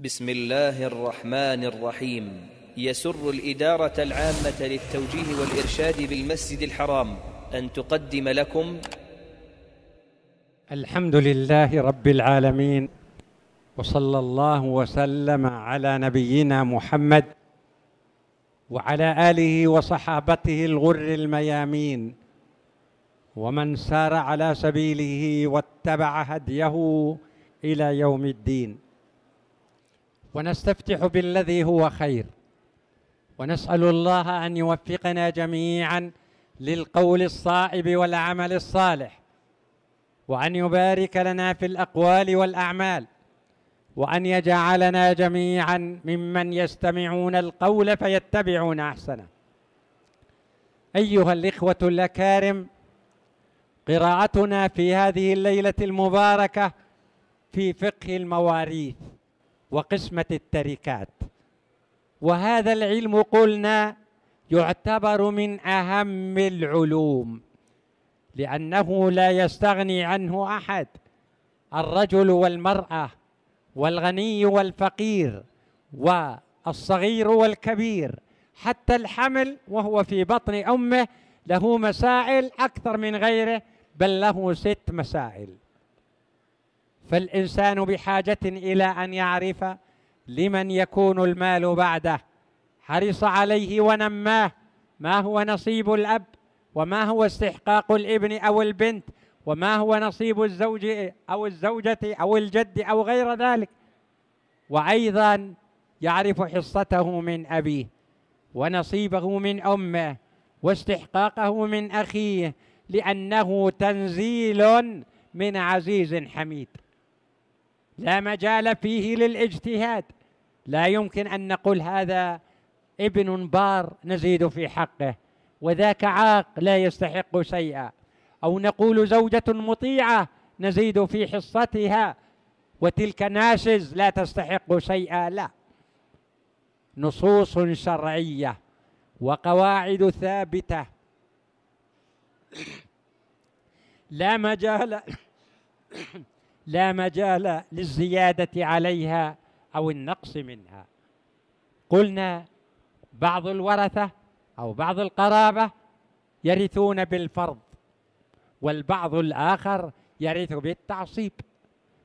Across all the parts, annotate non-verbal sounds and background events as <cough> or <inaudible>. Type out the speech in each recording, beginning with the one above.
بسم الله الرحمن الرحيم يسر الإدارة العامة للتوجيه والإرشاد بالمسجد الحرام أن تقدم لكم الحمد لله رب العالمين وصلى الله وسلم على نبينا محمد وعلى آله وصحابته الغر الميامين ومن سار على سبيله واتبع هديه إلى يوم الدين ونستفتح بالذي هو خير ونسأل الله أن يوفقنا جميعا للقول الصائب والعمل الصالح وأن يبارك لنا في الأقوال والأعمال وأن يجعلنا جميعا ممن يستمعون القول فيتبعون أحسنه أيها الإخوة الأكارم قراءتنا في هذه الليلة المباركة في فقه المواريث وقسمة التركات وهذا العلم قلنا يعتبر من أهم العلوم لأنه لا يستغني عنه أحد الرجل والمرأة والغني والفقير والصغير والكبير حتى الحمل وهو في بطن أمه له مسائل أكثر من غيره بل له ست مسائل فالإنسان بحاجة إلى أن يعرف لمن يكون المال بعده حرص عليه ونماه ما هو نصيب الأب وما هو استحقاق الابن أو البنت وما هو نصيب الزوج أو الزوجة أو الجد أو غير ذلك وأيضا يعرف حصته من أبيه ونصيبه من أمه واستحقاقه من أخيه لأنه تنزيل من عزيز حميد لا مجال فيه للاجتهاد لا يمكن أن نقول هذا ابن بار نزيد في حقه وذاك عاق لا يستحق شيئا أو نقول زوجة مطيعة نزيد في حصتها وتلك ناشز لا تستحق شيئا لا نصوص شرعية وقواعد ثابتة لا مجال لا مجال للزيادة عليها أو النقص منها قلنا بعض الورثة أو بعض القرابة يرثون بالفرض والبعض الآخر يرث بالتعصيب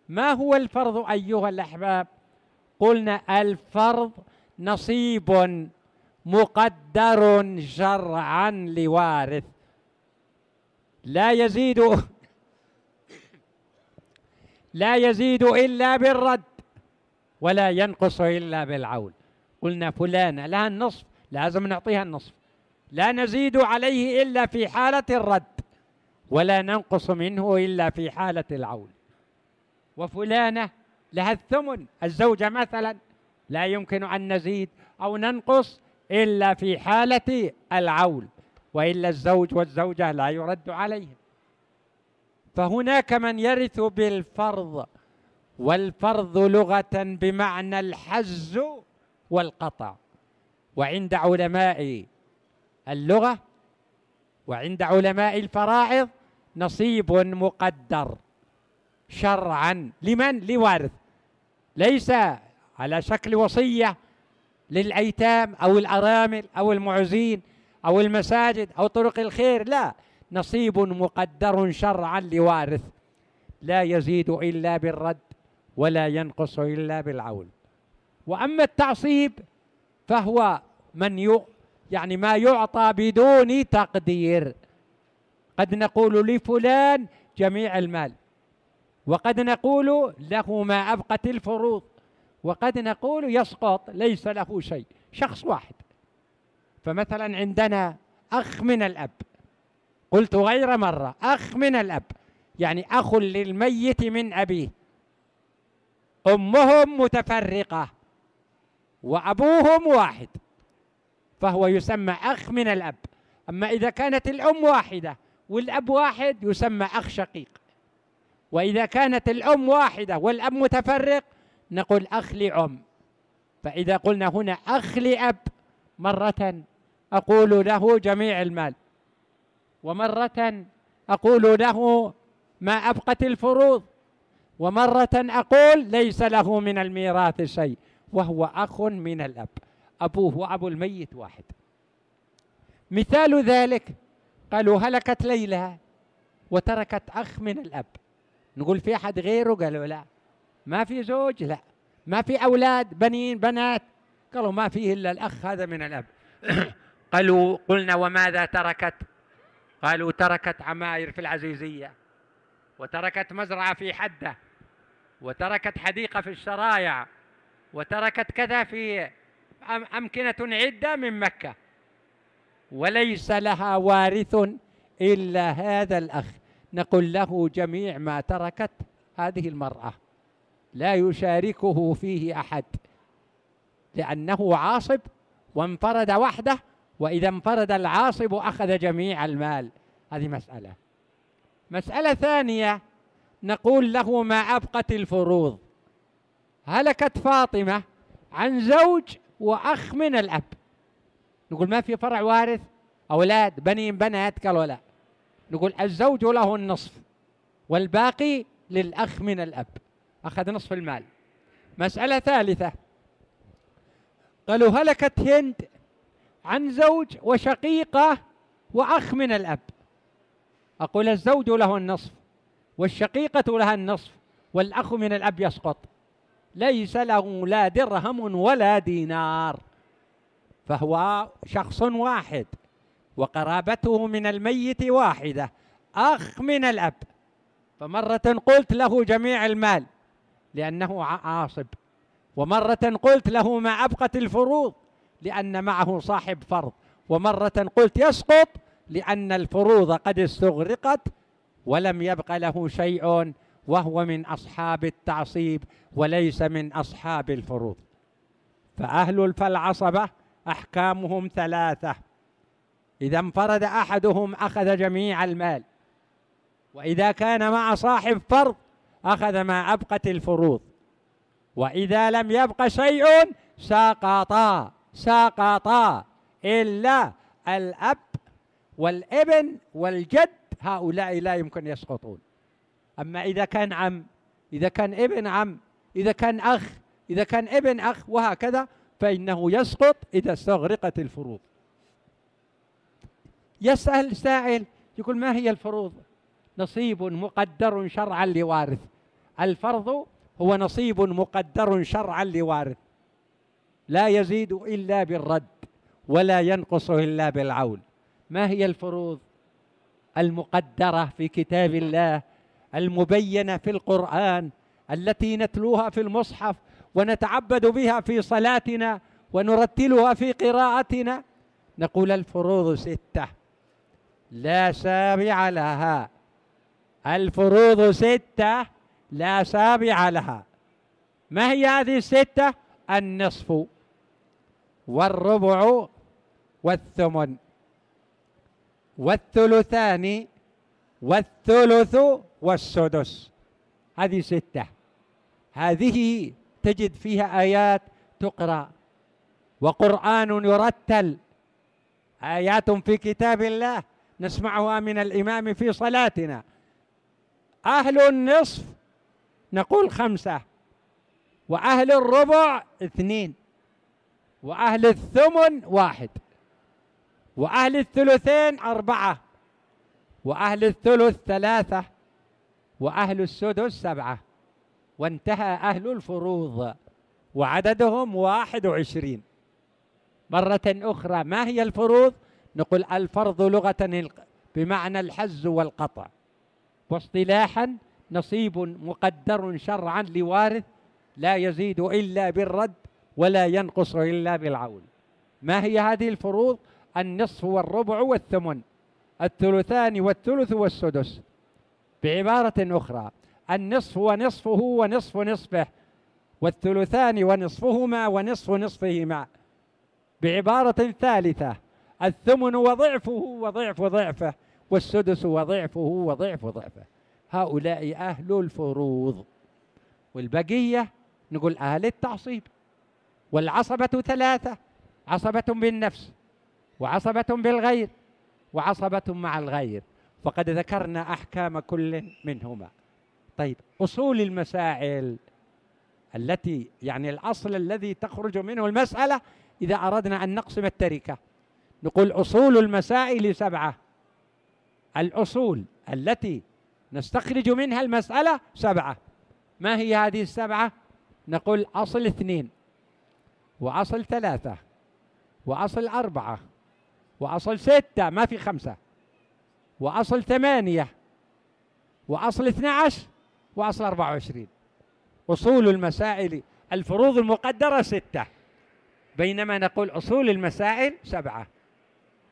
ما هو الفرض أيها الأحباب قلنا الفرض نصيب مقدر شرعا لوارث لا يزيد لا يزيد إلا بالرد ولا ينقص إلا بالعول قلنا فلانة لها النصف لازم نعطيها النصف لا نزيد عليه إلا في حالة الرد ولا ننقص منه إلا في حالة العول وفلانة لها الثمن الزوجة مثلا لا يمكن أن نزيد أو ننقص إلا في حالة العول وإلا الزوج والزوجة لا يرد عليهم فهناك من يرث بالفرض والفرض لغة بمعنى الحز والقطع وعند علماء اللغة وعند علماء الفرائض نصيب مقدر شرعا لمن لوارث ليس على شكل وصية للأيتام أو الأرامل أو المعزين أو المساجد أو طرق الخير لا نصيب مقدر شرعا لوارث لا يزيد إلا بالرد ولا ينقص إلا بالعول وأما التعصيب فهو من ي... يعني ما يعطى بدون تقدير قد نقول لفلان جميع المال وقد نقول له ما أبقت الفروض وقد نقول يسقط ليس له شيء شخص واحد فمثلا عندنا أخ من الأب قلت غير مرة أخ من الأب يعني أخ للميت من أبيه أمهم متفرقة وأبوهم واحد فهو يسمى أخ من الأب أما إذا كانت الأم واحدة والأب واحد يسمى أخ شقيق وإذا كانت الأم واحدة والأب متفرق نقول أخ لأم فإذا قلنا هنا أخ لأب مرة أقول له جميع المال ومرة أقول له ما أبقت الفروض ومرة أقول ليس له من الميراث شيء وهو أخ من الأب أبوه وأبو الميت واحد مثال ذلك قالوا هلكت ليلى وتركت أخ من الأب نقول في أحد غيره قالوا لا ما في زوج لا ما في أولاد بنين بنات قالوا ما فيه إلا الأخ هذا من الأب <coughs> قالوا قلنا وماذا تركت قالوا تركت عماير في العزيزية وتركت مزرعة في حدة وتركت حديقة في الشرايع وتركت كذا في أمكنة عدة من مكة وليس لها وارث إلا هذا الأخ نقول له جميع ما تركت هذه المرأة لا يشاركه فيه أحد لأنه عاصب وانفرد وحده وإذا انفرد العاصب أخذ جميع المال هذه مسألة مسألة ثانية نقول له ما أبقت الفروض هلكت فاطمة عن زوج وأخ من الأب نقول ما في فرع وارث أولاد بنين بنات قالوا لا نقول الزوج له النصف والباقي للأخ من الأب أخذ نصف المال مسألة ثالثة قالوا هلكت هند عن زوج وشقيقة وأخ من الأب أقول الزوج له النصف والشقيقة لها النصف والأخ من الأب يسقط ليس له لا درهم ولا دينار فهو شخص واحد وقرابته من الميت واحدة أخ من الأب فمرة قلت له جميع المال لأنه عاصب ومرة قلت له ما أبقت الفروض لأن معه صاحب فرض ومرة قلت يسقط لأن الفروض قد استغرقت ولم يبق له شيء وهو من أصحاب التعصيب وليس من أصحاب الفروض فأهل الفلعصبة أحكامهم ثلاثة إذا انفرد أحدهم أخذ جميع المال وإذا كان مع صاحب فرض أخذ ما أبقت الفروض وإذا لم يبق شيء ساقطا سقطا إلا الأب والابن والجد هؤلاء لا يمكن يسقطون أما إذا كان عم إذا كان ابن عم إذا كان أخ إذا كان ابن أخ وهكذا فإنه يسقط إذا استغرقت الفروض يسأل سائل يقول ما هي الفروض نصيب مقدر شرعا لوارث الفرض هو نصيب مقدر شرعا لوارث لا يزيد إلا بالرد ولا ينقص إلا بالعول ما هي الفروض المقدرة في كتاب الله المبينة في القرآن التي نتلوها في المصحف ونتعبد بها في صلاتنا ونرتلها في قراءتنا نقول الفروض ستة لا سابع لها الفروض ستة لا سابع لها ما هي هذه الستة النصف والربع والثمن والثلثان والثلث والسدس هذه ستة هذه تجد فيها آيات تقرأ وقرآن يرتل آيات في كتاب الله نسمعها من الإمام في صلاتنا أهل النصف نقول خمسة وأهل الربع اثنين وأهل الثمن واحد وأهل الثلثين أربعة وأهل الثلث ثلاثة وأهل السدس سبعة وانتهى أهل الفروض وعددهم واحد وعشرين مرة أخرى ما هي الفروض نقول الفرض لغة بمعنى الحز والقطع واصطلاحا نصيب مقدر شرعا لوارث لا يزيد إلا بالرد ولا ينقص إلا بالعون ما هي هذه الفروض النصف والربع والثمن الثلثان والثلث والسدس بعبارة أخرى النصف ونصفه ونصف نصفه والثلثان ونصفهما ونصف نصفهما بعبارة ثالثة الثمن وضعفه وضعف ضعفه والسدس وضعفه وضعف ضعفه هؤلاء أهل الفروض والبقية نقول أهل التعصيب والعصبة ثلاثة عصبة بالنفس وعصبة بالغير وعصبة مع الغير فقد ذكرنا أحكام كل منهما طيب أصول المسائل التي يعني الأصل الذي تخرج منه المسألة إذا أردنا أن نقسم التركة نقول أصول المسائل سبعة الأصول التي نستخرج منها المسألة سبعة ما هي هذه السبعة؟ نقول أصل اثنين وعصل ثلاثة وعصل أربعة وعصل ستة ما في خمسة وعصل ثمانية وعصل عشر وعصل وعشرين أصول المسائل الفروض المقدرة ستة بينما نقول أصول المسائل سبعة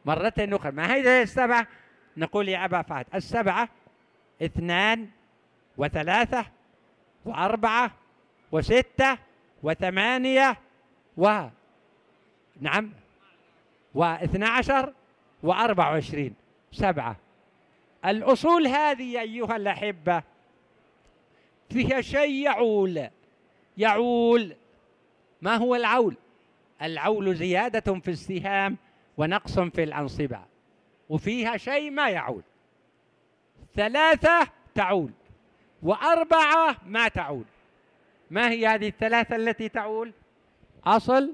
مرة أخرى ما هي السبعة نقول يا أبا فهد السبعة اثنان وثلاثة وأربعة وستة وثمانية و نعم و عشر و وعشرين سبعة الأصول هذه أيها الأحبة فيها شيء يعول يعول ما هو العول العول زيادة في السهام ونقص في الأنصبة وفيها شيء ما يعول ثلاثة تعول وأربعة ما تعول ما هي هذه الثلاثة التي تعول أصل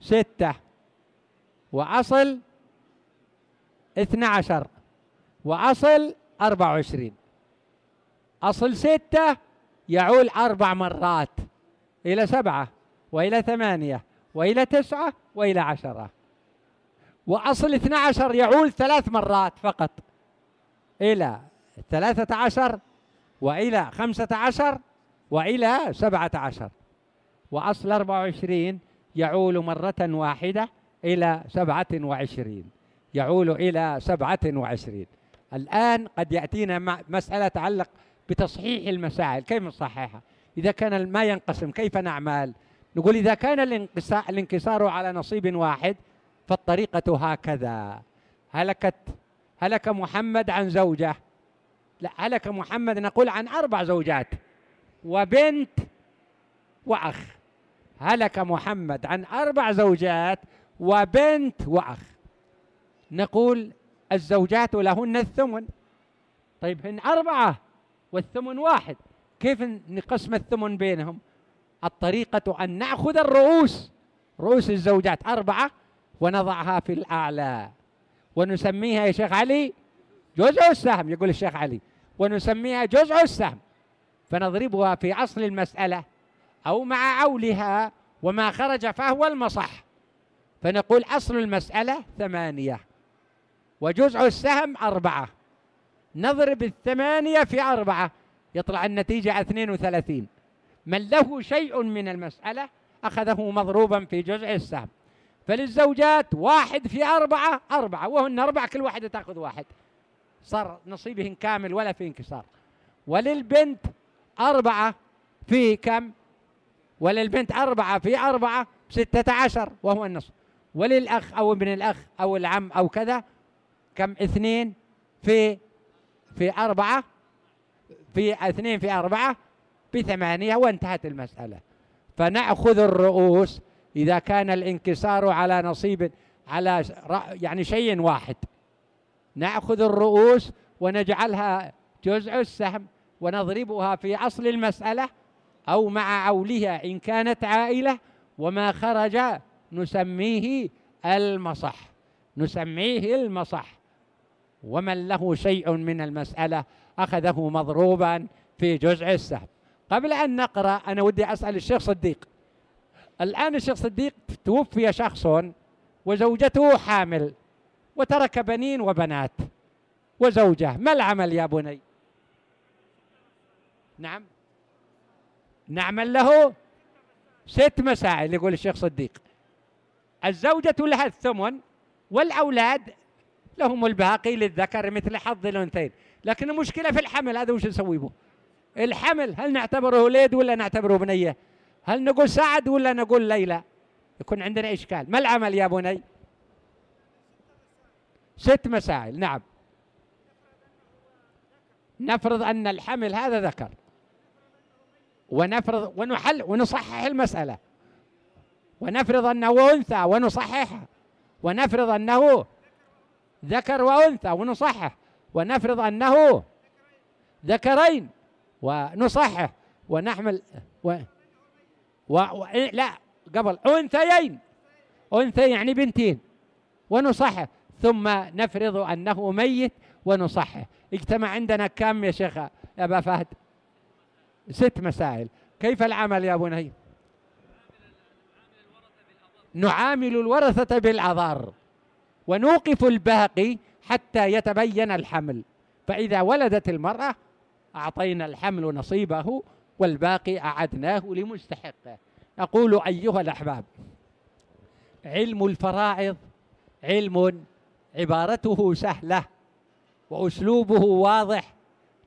ستة وأصل اثنى عشر وأصل أربعة وعشرين أصل ستة يعول أربع مرات إلى سبعة وإلى ثمانية وإلى تسعة وإلى عشرة وأصل اثنى عشر يعول ثلاث مرات فقط إلى ثلاثة عشر وإلى خمسة عشر وإلى سبعة عشر وأصل 24 يعول مرة واحدة إلى 27 يعول إلى 27 الآن قد يأتينا مسألة تعلق بتصحيح المسائل كيف نصححها إذا كان ما ينقسم كيف نعمل نقول إذا كان الانكسار على نصيب واحد فالطريقة هكذا هلكت هلك محمد عن زوجة لا هلك محمد نقول عن أربع زوجات وبنت وأخ هلك محمد عن أربع زوجات وبنت وأخ نقول الزوجات لهن الثمن طيب هن أربعة والثمن واحد كيف نقسم الثمن بينهم الطريقة أن نأخذ الرؤوس رؤوس الزوجات أربعة ونضعها في الأعلى ونسميها يا شيخ علي جزء السهم يقول الشيخ علي ونسميها جزء السهم فنضربها في أصل المسألة أو مع عولها وما خرج فهو المصح فنقول أصل المسألة ثمانية وجزء السهم أربعة نضرب الثمانية في أربعة يطلع النتيجة 32 من له شيء من المسألة أخذه مضروبا في جزء السهم فللزوجات واحد في أربعة أربعة وهن أربعة كل واحدة تأخذ واحد صار نصيبهن كامل ولا في انكسار وللبنت أربعة في كم وللبنت أربعة في أربعة ستة عشر وهو النصف وللأخ أو ابن الأخ أو العم أو كذا كم اثنين في في أربعة في اثنين في أربعة بثمانية وانتهت المسألة فنأخذ الرؤوس إذا كان الانكسار على نصيب على يعني شيء واحد نأخذ الرؤوس ونجعلها جزء السهم ونضربها في أصل المسألة أو مع عولها إن كانت عائلة وما خرج نسميه المصح نسميه المصح ومن له شيء من المسألة أخذه مضروبا في جزع السهم قبل أن نقرأ أنا ودي أسأل الشيخ صديق الآن الشيخ صديق توفي شخص وزوجته حامل وترك بنين وبنات وزوجة ما العمل يا بني نعم نعمل له ست مساعي يقول الشيخ صديق الزوجة لها الثمن والأولاد لهم الباقي للذكر مثل حظ الأنثيين لكن المشكلة في الحمل هذا وش نسوي به الحمل هل نعتبره وليد ولا نعتبره بنية هل نقول سعد ولا نقول ليلى يكون عندنا إشكال ما العمل يا بني ست مسائل نعم نفرض أن الحمل هذا ذكر ونفرض ونحل ونصحح المسألة ونفرض أنه أنثى ونصححها ونفرض أنه ذكر وأنثى ونصحح ونفرض أنه ذكرين ونصحح ونحمل و, و... و... لا قبل أنثيين أنثى يعني بنتين ونصحح ثم نفرض أنه ميت ونصحح اجتمع عندنا كم يا شيخ أبا فهد ست مسائل كيف العمل يا بني نعامل الورثة بالعذار ونوقف الباقي حتى يتبين الحمل فإذا ولدت المرأة أعطينا الحمل نصيبه والباقي أعدناه لمستحقه أقول أيها الأحباب علم الفرائض علم عبارته سهلة وأسلوبه واضح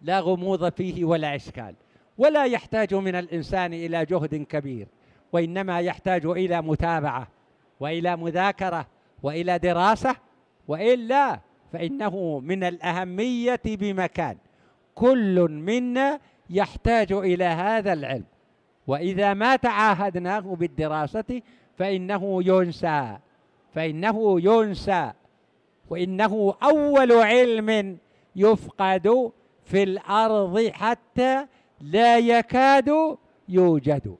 لا غموض فيه ولا إشكال ولا يحتاج من الإنسان إلى جهد كبير وإنما يحتاج إلى متابعة وإلى مذاكرة وإلى دراسة وإلا فإنه من الأهمية بمكان كل منا يحتاج إلى هذا العلم وإذا ما تعاهدناه بالدراسة فإنه ينسى فإنه ينسى وإنه أول علم يفقد في الأرض حتى لا يكاد يوجد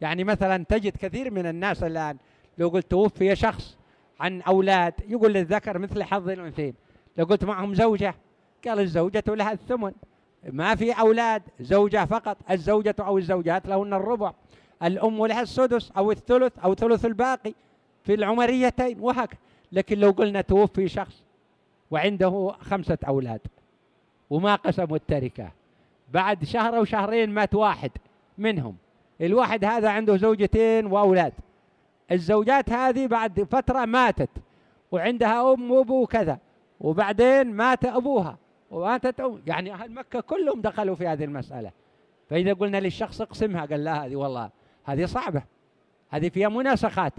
يعني مثلا تجد كثير من الناس الآن لو قلت توفي شخص عن أولاد يقول للذكر مثل حظ الأنثيين لو قلت معهم زوجة قال الزوجة لها الثمن ما في أولاد زوجة فقط الزوجة أو الزوجات لهن الربع الأم لها السدس أو الثلث أو ثلث الباقي في العمريتين وهكذا لكن لو قلنا توفي شخص وعنده خمسة أولاد وما قسموا التركة بعد شهر او شهرين مات واحد منهم الواحد هذا عنده زوجتين واولاد الزوجات هذه بعد فتره ماتت وعندها ام وابو وكذا وبعدين مات ابوها وماتت أم يعني اهل مكه كلهم دخلوا في هذه المساله فاذا قلنا للشخص اقسمها قال لا هذه والله هذه صعبه هذه فيها مناسخات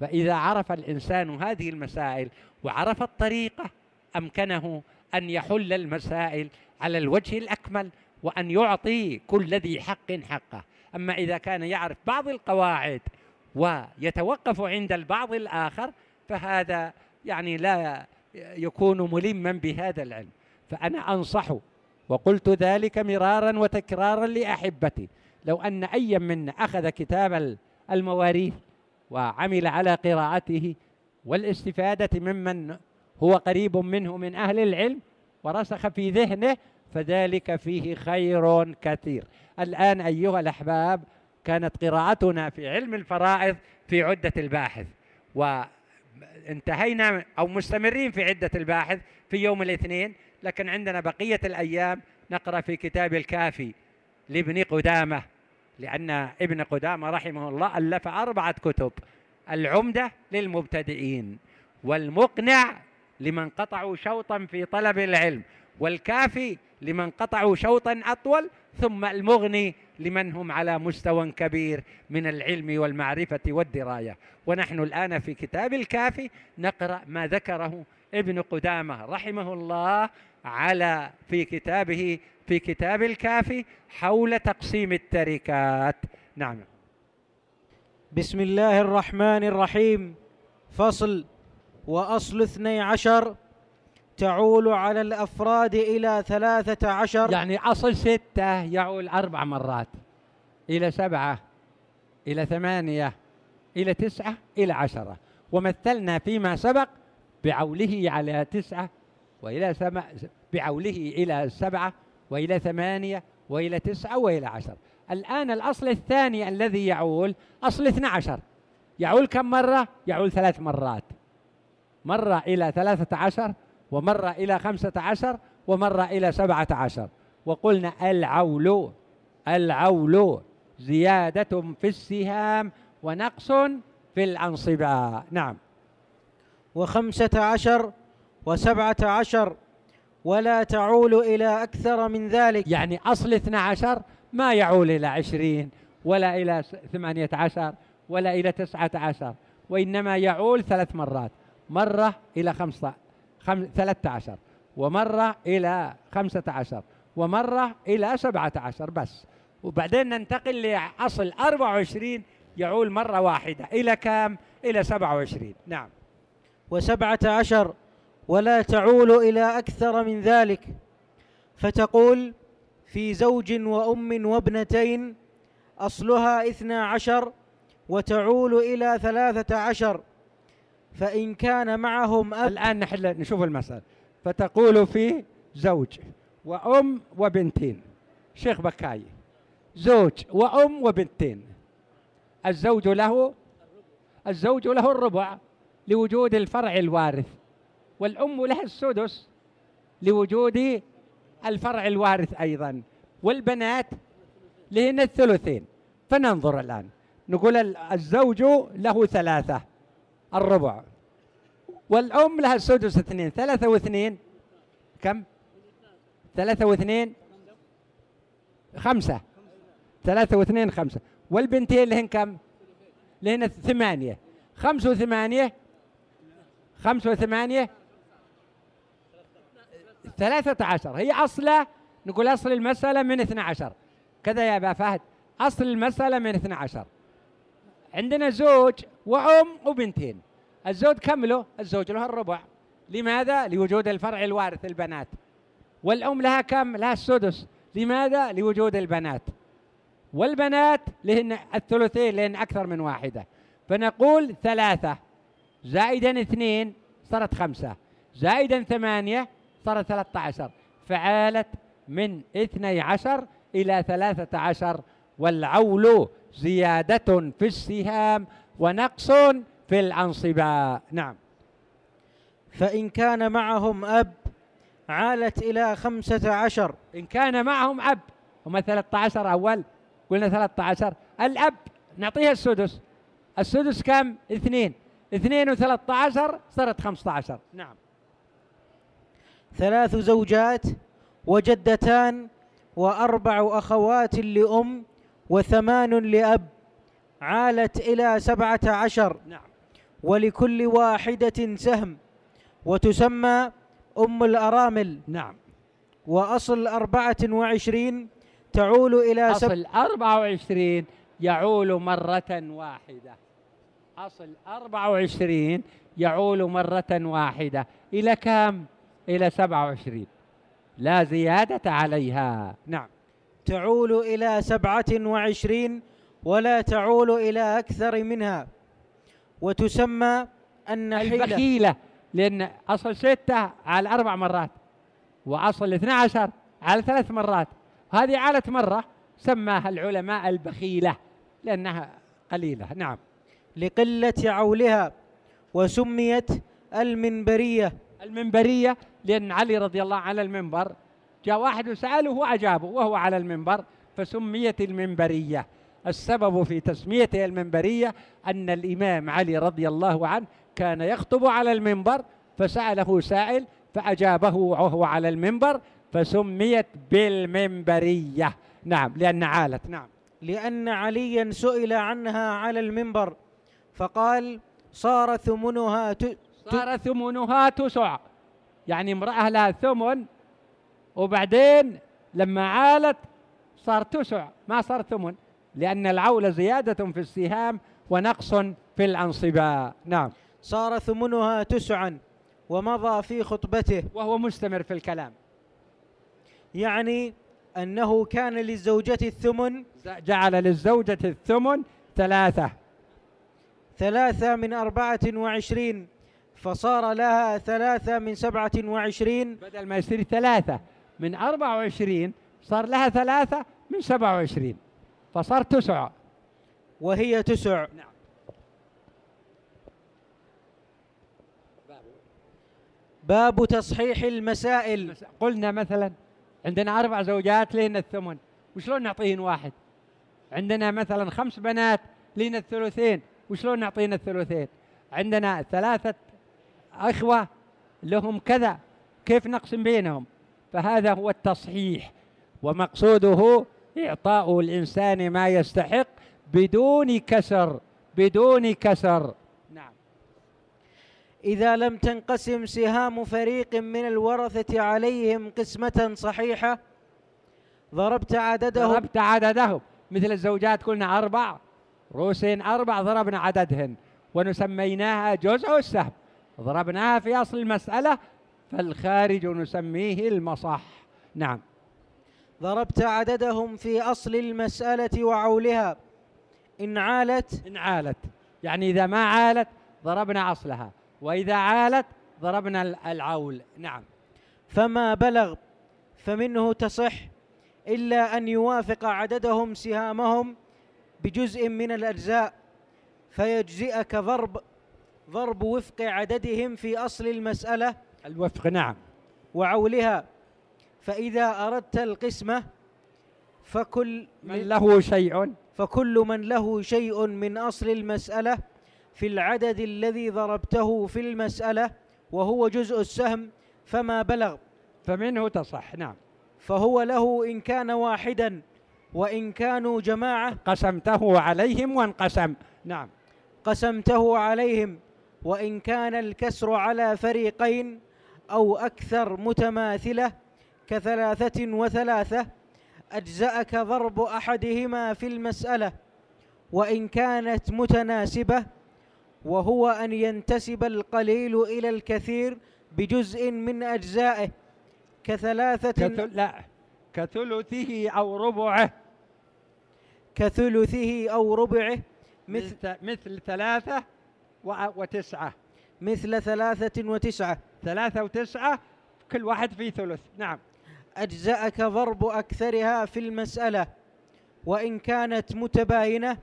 فاذا عرف الانسان هذه المسائل وعرف الطريقه امكنه ان يحل المسائل على الوجه الاكمل وأن يعطي كل ذي حق حقه أما إذا كان يعرف بعض القواعد ويتوقف عند البعض الآخر فهذا يعني لا يكون ملما بهذا العلم فأنا أنصح وقلت ذلك مرارا وتكرارا لأحبتي لو أن أي منا أخذ كتاب المواريث وعمل على قراءته والاستفادة ممن هو قريب منه من أهل العلم ورسخ في ذهنه فذلك فيه خير كثير الآن أيها الأحباب كانت قراءتنا في علم الفرائض في عدة الباحث وانتهينا أو مستمرين في عدة الباحث في يوم الاثنين لكن عندنا بقية الأيام نقرأ في كتاب الكافي لابن قدامة لأن ابن قدامة رحمه الله ألف أربعة كتب العمدة للمبتدئين والمقنع لمن قطعوا شوطا في طلب العلم والكافي لمن قطعوا شوطا أطول ثم المغني لمن هم على مستوى كبير من العلم والمعرفة والدراية ونحن الآن في كتاب الكافي نقرأ ما ذكره ابن قدامة رحمه الله على في كتابه في كتاب الكافي حول تقسيم التركات نعم بسم الله الرحمن الرحيم فصل وأصل اثني عشر تعول على الأفراد إلى ثلاثة عشر يعني أصل ستة يعول أربع مرات إلى سبعة إلى ثمانية إلى تسعة إلى عشرة ومثلنا فيما سبق بعوله على تسعة وإلى سم... بعوله إلى سبعة وإلى ثمانية وإلى تسعة وإلى عشر الآن الأصل الثاني الذي يعول أصل 12 يعول كم مرة؟ يعول ثلاث مرات مرة إلى ثلاثة عشر ومرة إلى خمسة عشر ومرة إلى سبعة عشر وقلنا العول العول زيادة في السهام ونقص في الأنصباء نعم وخمسة عشر وسبعة عشر ولا تعول إلى أكثر من ذلك يعني أصل 12 ما يعول إلى 20 ولا إلى 18 ولا إلى 19 وإنما يعول ثلاث مرات مرة إلى 15 13 ومرة إلى 15 ومرة إلى 17 بس وبعدين ننتقل لأصل 24 يعول مرة واحدة إلى كام؟ إلى 27 نعم و17 ولا تعول إلى أكثر من ذلك فتقول في زوج وأم وابنتين أصلها 12 وتعول إلى 13 فإن كان معهم أب الآن نحل نشوف المسألة فتقول فيه زوج وأم وبنتين شيخ بكاي زوج وأم وبنتين الزوج له الزوج له الربع لوجود الفرع الوارث والأم لها السدس لوجود الفرع الوارث أيضا والبنات لهن الثلثين فننظر الآن نقول الزوج له ثلاثة الربع والأم لها السدس اثنين ثلاثة واثنين كم ثلاثة واثنين خمسة ثلاثة واثنين خمسة والبنتين لهن كم لهن ثمانية خمسة وثمانية خمسة وثمانية ثلاثة عشر هي أصله نقول أصل المسألة من 12 كذا يا أبا فهد أصل المسألة من 12 عندنا زوج وأم وبنتين الزوج كم له؟ الزوج له الربع لماذا؟ لوجود الفرع الوارث البنات والأم لها كم؟ لها السدس لماذا؟ لوجود البنات والبنات لهن الثلثين لهن أكثر من واحدة فنقول ثلاثة زائدا اثنين صارت خمسة زائدا ثمانية صارت ثلاثة عشر فعالت من اثني عشر إلى ثلاثة عشر والعول زيادة في السهام ونقص في الأنصباء نعم فإن كان معهم أب عالت إلى خمسة عشر إن كان معهم أب هم 13 أول قلنا 13 الأب نعطيها السدس السدس كم اثنين اثنين وثلاثة عشر صارت خمسة عشر نعم ثلاث زوجات وجدتان وأربع أخوات لأم وثمان لأب عالت إلى سبعة عشر نعم ولكل واحدة سهم وتسمى أم الأرامل نعم وأصل أربعة وعشرين تعول إلى سب... أصل أربعة وعشرين يعول مرة واحدة أصل أربعة وعشرين يعول مرة واحدة إلى كم؟ إلى سبعة وعشرين لا زيادة عليها نعم تعول إلى سبعة وعشرين ولا تعول إلى أكثر منها وتسمى النحيلة البخيلة لأن أصل ستة على أربع مرات وأصل اثنى عشر على ثلاث مرات هذه عالة مرة سماها العلماء البخيلة لأنها قليلة نعم لقلة عولها وسميت المنبرية المنبرية لأن علي رضي الله على المنبر جاء واحد وسأله وأجابه وهو على المنبر فسميت المنبرية السبب في تسميتها المنبرية أن الإمام علي رضي الله عنه كان يخطب على المنبر فسأله سائل فأجابه وهو على المنبر فسميت بالمنبرية نعم لأن عالت نعم لأن عليا سئل عنها على المنبر فقال صار ثمنها ت... صار ثمنها تسع يعني امرأة لها ثمن وبعدين لما عالت صار تسع ما صار ثمن لأن العولة زيادة في السهام ونقص في الأنصباء نعم صار ثمنها تسعا ومضى في خطبته وهو مستمر في الكلام يعني أنه كان للزوجة الثمن جعل للزوجة الثمن ثلاثة ثلاثة من أربعة وعشرين فصار لها ثلاثة من سبعة وعشرين بدل ما يصير ثلاثة من 24 صار لها ثلاثة من 27 فصار تسعة وهي تسع نعم باب تصحيح المسائل قلنا مثلا عندنا أربع زوجات لين الثمن وشلون نعطيهن واحد عندنا مثلا خمس بنات لين الثلثين وشلون نعطيهن الثلثين عندنا ثلاثة أخوة لهم كذا كيف نقسم بينهم فهذا هو التصحيح ومقصوده إعطاء الإنسان ما يستحق بدون كسر بدون كسر نعم إذا لم تنقسم سهام فريق من الورثة عليهم قسمة صحيحة ضربت عددهم ضربت عددهم مثل الزوجات قلنا أربع روسين أربع ضربنا عددهن ونسميناها جزء السهم ضربناها في أصل المسألة فالخارج نسميه المصح نعم ضربت عددهم في أصل المسألة وعولها إن عالت إن عالت يعني إذا ما عالت ضربنا أصلها وإذا عالت ضربنا العول نعم فما بلغ فمنه تصح إلا أن يوافق عددهم سهامهم بجزء من الأجزاء فيجزئك ضرب ضرب وفق عددهم في أصل المسألة الوفق نعم وعولها فإذا أردت القسمة فكل من له شيء فكل من له شيء من أصل المسألة في العدد الذي ضربته في المسألة وهو جزء السهم فما بلغ فمنه تصح نعم فهو له إن كان واحدا وإن كانوا جماعة قسمته عليهم وانقسم نعم قسمته عليهم وإن كان الكسر على فريقين أو أكثر متماثلة كثلاثة وثلاثة أجزأك ضرب أحدهما في المسألة وإن كانت متناسبة وهو أن ينتسب القليل إلى الكثير بجزء من أجزائه كثلاثة كثل... لا كثلثه أو ربعه كثلثه أو ربعه مثل مثل ثلاثة وتسعة مثل ثلاثة وتسعة ثلاثة وتسعة كل واحد فيه ثلث نعم أجزأك ضرب أكثرها في المسألة وإن كانت متباينة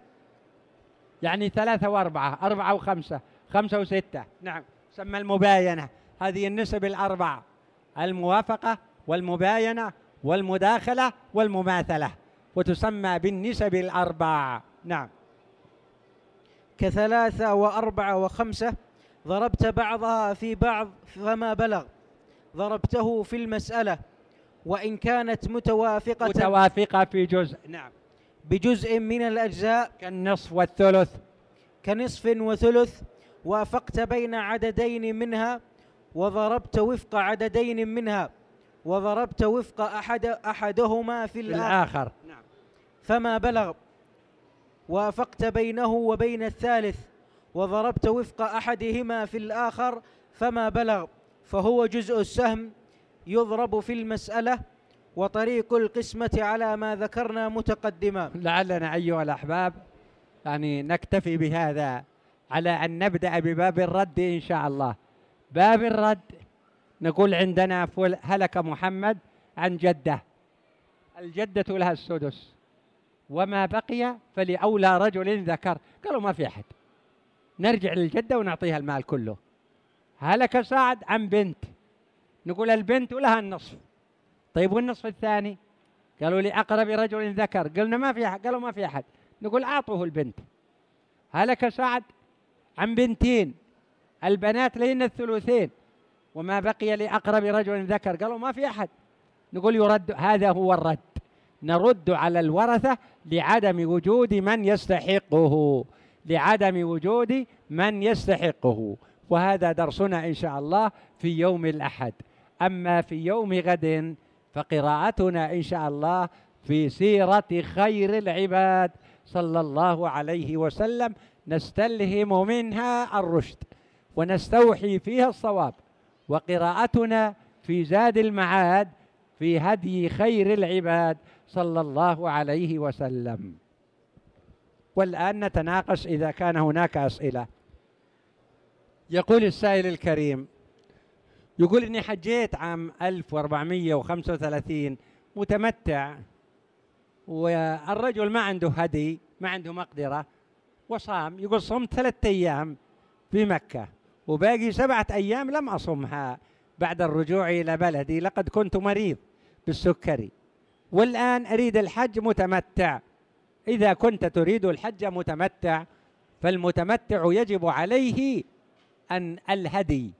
يعني ثلاثة وأربعة أربعة وخمسة خمسة وستة نعم سمى المباينة هذه النسب الأربعة الموافقة والمباينة والمداخلة والمماثلة وتسمى بالنسب الأربعة نعم كثلاثة وأربعة وخمسة ضربت بعضها في بعض فما بلغ ضربته في المسألة وإن كانت متوافقة متوافقة في جزء نعم بجزء من الأجزاء كالنصف والثلث كنصف وثلث وافقت بين عددين منها وضربت وفق عددين منها وضربت وفق أحد أحدهما في الآخر نعم. فما بلغ وافقت بينه وبين الثالث وضربت وفق أحدهما في الآخر فما بلغ فهو جزء السهم يضرب في المسألة وطريق القسمة على ما ذكرنا متقدما لعلنا أيها الأحباب يعني نكتفي بهذا على أن نبدأ بباب الرد إن شاء الله باب الرد نقول عندنا هلك محمد عن جدة الجدة لها السدس وما بقي فلأولى رجل ذكر قالوا ما في أحد نرجع للجده ونعطيها المال كله هلك سعد عن بنت نقول البنت ولها النصف طيب والنصف الثاني قالوا لي اقرب رجل ذكر قلنا ما في احد قالوا ما في احد نقول اعطوه البنت هلك سعد عن بنتين البنات لين الثلثين وما بقي لأقرب رجل ذكر قالوا ما في أحد نقول يرد هذا هو الرد نرد على الورثة لعدم وجود من يستحقه لعدم وجود من يستحقه وهذا درسنا إن شاء الله في يوم الأحد أما في يوم غد فقراءتنا إن شاء الله في سيرة خير العباد صلى الله عليه وسلم نستلهم منها الرشد ونستوحي فيها الصواب وقراءتنا في زاد المعاد في هدي خير العباد صلى الله عليه وسلم والآن نتناقش إذا كان هناك أسئلة يقول السائل الكريم يقول إني حجيت عام 1435 متمتع والرجل ما عنده هدي ما عنده مقدرة وصام يقول صمت ثلاثة أيام في مكة وباقي سبعة أيام لم أصمها بعد الرجوع إلى بلدي لقد كنت مريض بالسكري والآن أريد الحج متمتع إذا كنت تريد الحج متمتع فالمتمتع يجب عليه أن الهدي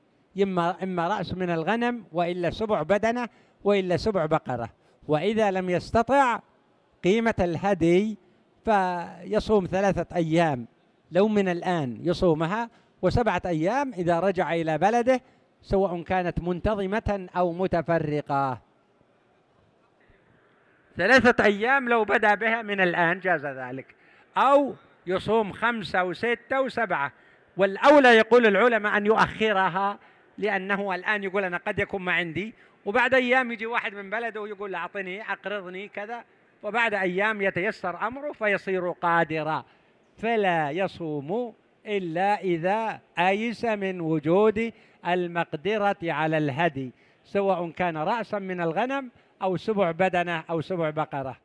إما إما رأس من الغنم وإلا سبع بدنة وإلا سبع بقرة وإذا لم يستطع قيمة الهدي فيصوم ثلاثة أيام لو من الآن يصومها وسبعة أيام إذا رجع إلى بلده سواء كانت منتظمة أو متفرقة ثلاثة أيام لو بدأ بها من الآن جاز ذلك أو يصوم خمسة وستة وسبعة والأولى يقول العلماء أن يؤخرها لأنه الآن يقول أنا قد يكون ما عندي وبعد أيام يجي واحد من بلده ويقول أعطني أقرضني كذا وبعد أيام يتيسر أمره فيصير قادرا فلا يصوم إلا إذا أيس من وجود المقدرة على الهدي سواء كان رأسا من الغنم أو سبع بدنة أو سبع بقرة